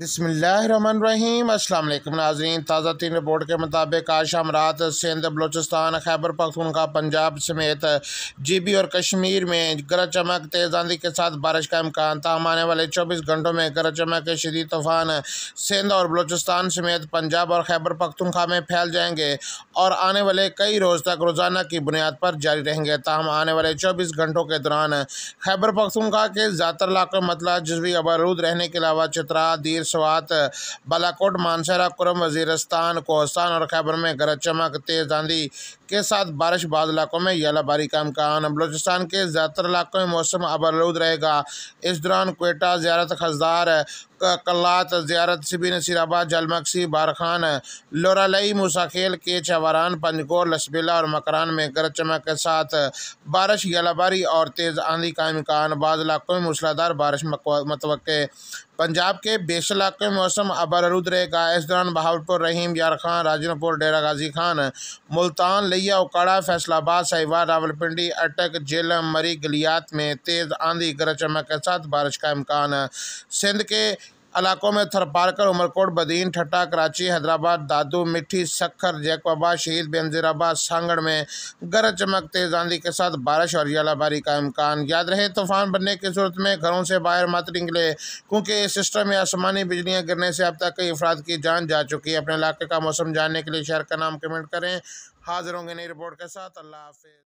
بسم اللہ الرحمن الرحیم السلام علیکم ناظرین تازہ تین رپورٹ کے مطابق آج شام رات سندھ بلوچستان خیبر پختونخوا پنجاب سمیت جی بی اور کشمیر میں چمک تیز آندھی کے ساتھ بارش کا امکان تاہم آنے والے چوبیس گھنٹوں میں گرج چمک کے شدید طوفان سندھ اور بلوچستان سمیت پنجاب اور خیبر پختونخوا میں پھیل جائیں گے اور آنے والے کئی روز تک روزانہ کی بنیاد پر جاری رہیں گے تاہم آنے والے چوبیس گھنٹوں کے دوران خیبر پختونخوا کے زیادہ علاقوں مطلع جزوی بارود رہنے کے علاوہ چترا دیر سوات بلاکوٹ مانسرا کرم وزیرستان کوستان اور خیبر میں گرج چمک تیز آندھی کے ساتھ بارش بعض علاقوں میں یلا باری کا امکان بلوچستان کے زیادہ تر علاقوں میں موسم ابر رہے گا اس دوران کوئٹہ زیارت خزدار کلات زیارت سبی نصیر آباد مکسی بارخان لورالئی موساخیل کے چواران پنجگور لسبیلا اور مکران میں گرج چمک کے ساتھ بارش یلا باری اور تیز آندھی کا امکان بعض علاقوں میں موسلادار بارش متوقع پنجاب کے بیس علاقے میں موسم ابر رہے گا اس دوران بہاول پور رحیم یارخان راجن پور غازی خان ملتان لئی اوکاڑا فیصلہ آباد سائیوار راول پنڈی اٹک جیلم مری گلیات میں تیز آندھی گرج چمک کے ساتھ بارش کا امکان سندھ کے علاقوں میں تھرپارکر پار عمر کوٹ بدین ٹھٹا کراچی حیدرآباد دادو مٹھی سکھر جیکو آباد شہید بے آباد سانگڑ میں گرج چمک تیز آندھی کے ساتھ بارش اور ژالہ باری کا امکان یاد رہے طوفان بننے کی صورت میں گھروں سے باہر مات نکلے کیونکہ اس سسٹم میں آسمانی بجلیاں گرنے سے اب تک کئی افراد کی جان جا چکی ہے اپنے علاقے کا موسم جاننے کے لیے شہر کا نام کمنٹ کریں حاضر ہوں گے نئی رپورٹ کے ساتھ اللہ حافظ